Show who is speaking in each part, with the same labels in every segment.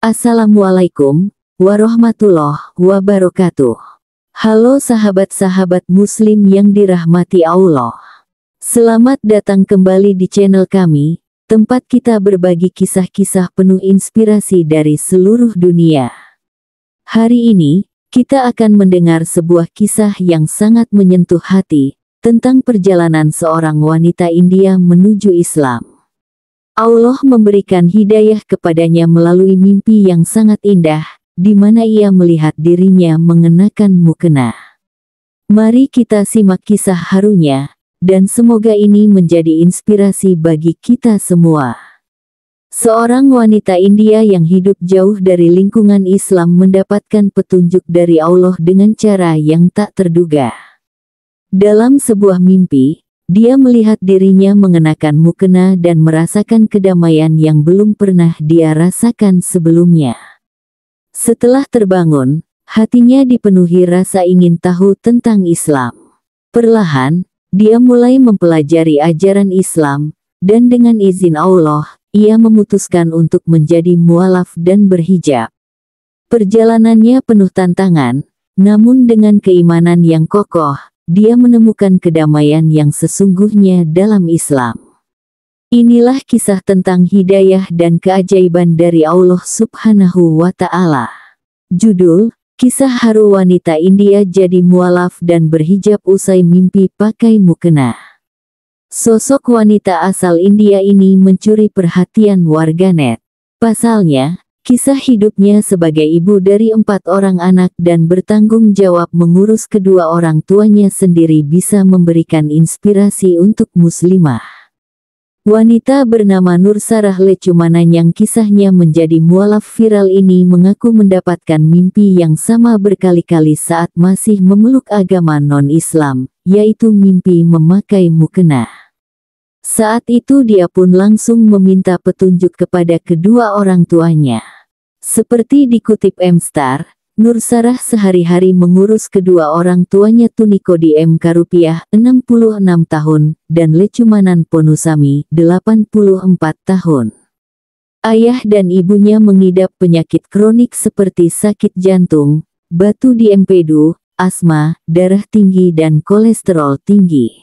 Speaker 1: Assalamualaikum warahmatullahi wabarakatuh. Halo sahabat-sahabat muslim yang dirahmati Allah. Selamat datang kembali di channel kami, tempat kita berbagi kisah-kisah penuh inspirasi dari seluruh dunia. Hari ini, kita akan mendengar sebuah kisah yang sangat menyentuh hati, tentang perjalanan seorang wanita India menuju Islam. Allah memberikan hidayah kepadanya melalui mimpi yang sangat indah, di mana ia melihat dirinya mengenakan mukena. Mari kita simak kisah harunya, dan semoga ini menjadi inspirasi bagi kita semua. Seorang wanita India yang hidup jauh dari lingkungan Islam mendapatkan petunjuk dari Allah dengan cara yang tak terduga. Dalam sebuah mimpi, dia melihat dirinya mengenakan mukena dan merasakan kedamaian yang belum pernah dia rasakan sebelumnya. Setelah terbangun, hatinya dipenuhi rasa ingin tahu tentang Islam. Perlahan, dia mulai mempelajari ajaran Islam, dan dengan izin Allah, ia memutuskan untuk menjadi mualaf dan berhijab. Perjalanannya penuh tantangan, namun dengan keimanan yang kokoh, dia menemukan kedamaian yang sesungguhnya dalam Islam. Inilah kisah tentang hidayah dan keajaiban dari Allah Subhanahu wa Ta'ala. Judul: Kisah haru wanita India jadi mualaf dan berhijab usai mimpi pakai mukena. Sosok wanita asal India ini mencuri perhatian warganet. Pasalnya, Kisah hidupnya sebagai ibu dari empat orang anak dan bertanggung jawab mengurus kedua orang tuanya sendiri bisa memberikan inspirasi untuk muslimah. Wanita bernama Nur Sarah Lecumanan yang kisahnya menjadi mualaf viral ini mengaku mendapatkan mimpi yang sama berkali-kali saat masih memeluk agama non-Islam, yaitu mimpi memakai mukena. Saat itu dia pun langsung meminta petunjuk kepada kedua orang tuanya. Seperti dikutip M-Star, Nur Sarah sehari-hari mengurus kedua orang tuanya Tuniko di MK Rupiah, 66 tahun, dan Lecumanan Ponusami, 84 tahun. Ayah dan ibunya mengidap penyakit kronik seperti sakit jantung, batu di empedu, asma, darah tinggi dan kolesterol tinggi.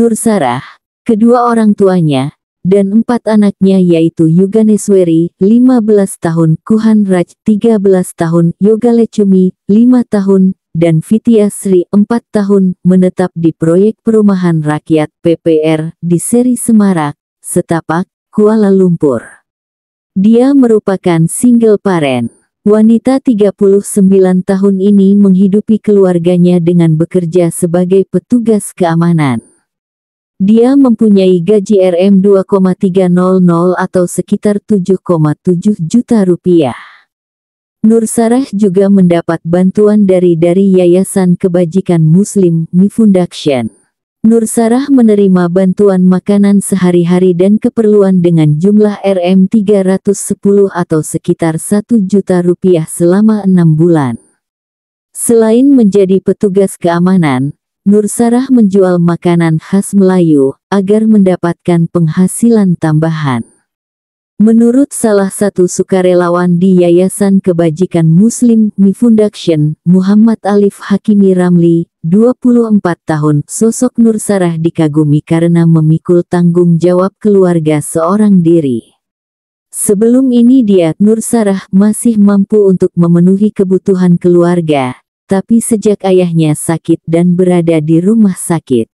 Speaker 1: Nur Sarah, kedua orang tuanya, dan empat anaknya yaitu Yuganeswari, 15 tahun, Kuhan Raj, 13 tahun, Yogalecumi, 5 tahun, dan Vitya Sri 4 tahun menetap di proyek perumahan rakyat PPR di Seri Semarak, Setapak, Kuala Lumpur. Dia merupakan single parent. Wanita 39 tahun ini menghidupi keluarganya dengan bekerja sebagai petugas keamanan. Dia mempunyai gaji RM 2,300 atau sekitar 7,7 juta rupiah. Nur Sarah juga mendapat bantuan dari dari Yayasan Kebajikan Muslim Mifundaction. Nur Sarah menerima bantuan makanan sehari-hari dan keperluan dengan jumlah RM 310 atau sekitar 1 juta rupiah selama enam bulan. Selain menjadi petugas keamanan, Nur Sarah menjual makanan khas Melayu agar mendapatkan penghasilan tambahan. Menurut salah satu sukarelawan di Yayasan Kebajikan Muslim Mi Foundation, Muhammad Alif Hakimi Ramli, 24 tahun, sosok Nur Sarah dikagumi karena memikul tanggung jawab keluarga seorang diri. Sebelum ini dia, Nur Sarah masih mampu untuk memenuhi kebutuhan keluarga, tapi sejak ayahnya sakit dan berada di rumah sakit,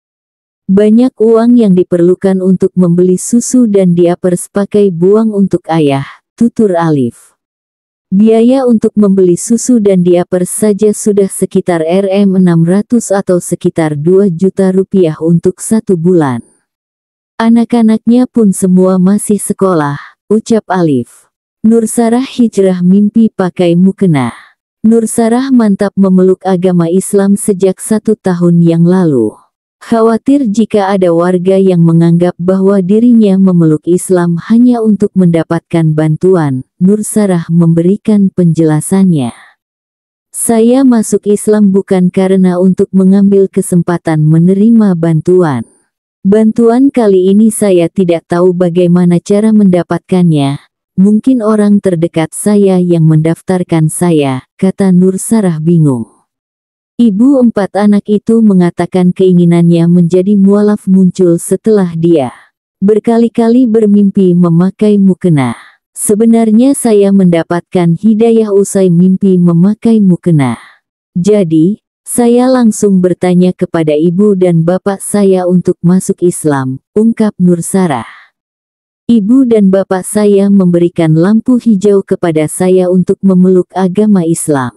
Speaker 1: banyak uang yang diperlukan untuk membeli susu dan diapers pakai buang untuk ayah, tutur Alif. Biaya untuk membeli susu dan diaper saja sudah sekitar rm 600 atau sekitar 2 juta rupiah untuk satu bulan. Anak-anaknya pun semua masih sekolah, ucap Alif. Nursarah hijrah mimpi pakai mukena. Nur Sarah mantap memeluk agama Islam sejak satu tahun yang lalu. Khawatir jika ada warga yang menganggap bahwa dirinya memeluk Islam hanya untuk mendapatkan bantuan, Nur Sarah memberikan penjelasannya. Saya masuk Islam bukan karena untuk mengambil kesempatan menerima bantuan. Bantuan kali ini saya tidak tahu bagaimana cara mendapatkannya, Mungkin orang terdekat saya yang mendaftarkan saya, kata Nur Sarah bingung. Ibu empat anak itu mengatakan keinginannya menjadi mualaf muncul setelah dia berkali-kali bermimpi memakai mukena. Sebenarnya saya mendapatkan hidayah usai mimpi memakai mukena. Jadi, saya langsung bertanya kepada ibu dan bapak saya untuk masuk Islam, ungkap Nur Sarah. Ibu dan bapak saya memberikan lampu hijau kepada saya untuk memeluk agama Islam.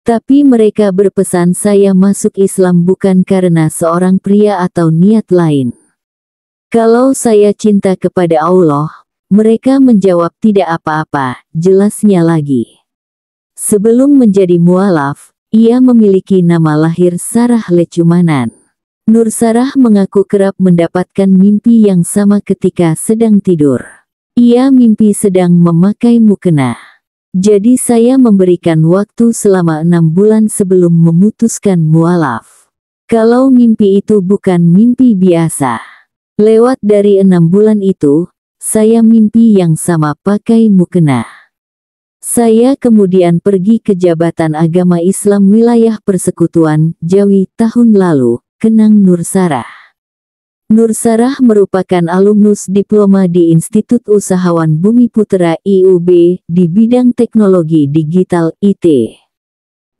Speaker 1: Tapi mereka berpesan saya masuk Islam bukan karena seorang pria atau niat lain. Kalau saya cinta kepada Allah, mereka menjawab tidak apa-apa, jelasnya lagi. Sebelum menjadi mualaf, ia memiliki nama lahir Sarah Lecumanan. Nur Sarah mengaku kerap mendapatkan mimpi yang sama ketika sedang tidur. Ia mimpi sedang memakai mukena. Jadi saya memberikan waktu selama enam bulan sebelum memutuskan mualaf. Kalau mimpi itu bukan mimpi biasa. Lewat dari enam bulan itu, saya mimpi yang sama pakai mukena. Saya kemudian pergi ke Jabatan Agama Islam Wilayah Persekutuan Jawi tahun lalu, Kenang Nur Sarah merupakan alumnus diploma di Institut Usahawan Bumi Putera IUB di bidang teknologi digital IT.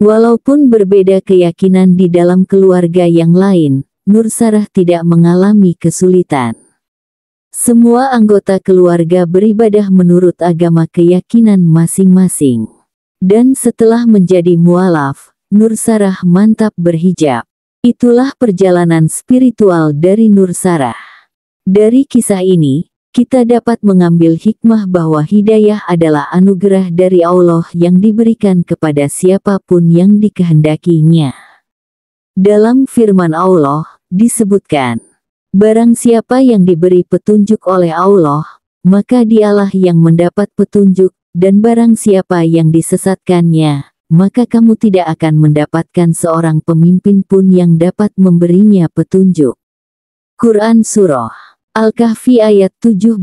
Speaker 1: Walaupun berbeda keyakinan di dalam keluarga yang lain, Nur Sarah tidak mengalami kesulitan. Semua anggota keluarga beribadah menurut agama keyakinan masing-masing. Dan setelah menjadi mualaf, Nur Sarah mantap berhijab. Itulah perjalanan spiritual dari Nur Sarah. Dari kisah ini, kita dapat mengambil hikmah bahwa hidayah adalah anugerah dari Allah yang diberikan kepada siapapun yang dikehendakinya. Dalam firman Allah, disebutkan, Barang siapa yang diberi petunjuk oleh Allah, maka dialah yang mendapat petunjuk, dan barang siapa yang disesatkannya, maka kamu tidak akan mendapatkan seorang pemimpin pun yang dapat memberinya petunjuk. Quran Surah Al-Kahfi ayat 17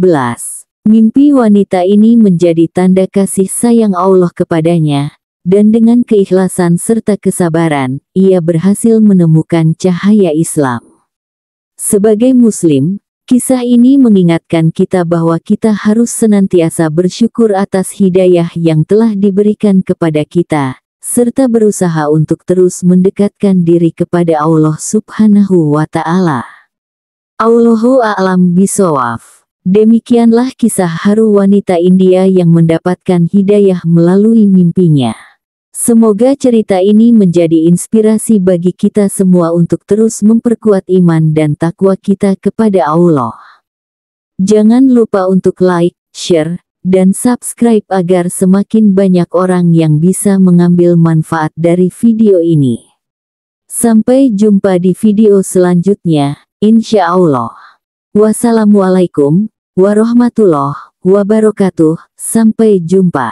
Speaker 1: Mimpi wanita ini menjadi tanda kasih sayang Allah kepadanya, dan dengan keikhlasan serta kesabaran, ia berhasil menemukan cahaya Islam. Sebagai Muslim, Kisah ini mengingatkan kita bahwa kita harus senantiasa bersyukur atas hidayah yang telah diberikan kepada kita, serta berusaha untuk terus mendekatkan diri kepada Allah subhanahu wa ta'ala. Allahu a'lam bisawaf. Demikianlah kisah haru wanita India yang mendapatkan hidayah melalui mimpinya. Semoga cerita ini menjadi inspirasi bagi kita semua untuk terus memperkuat iman dan takwa kita kepada Allah. Jangan lupa untuk like, share, dan subscribe agar semakin banyak orang yang bisa mengambil manfaat dari video ini. Sampai jumpa di video selanjutnya, insya Allah. Wassalamualaikum warahmatullahi wabarakatuh, sampai jumpa.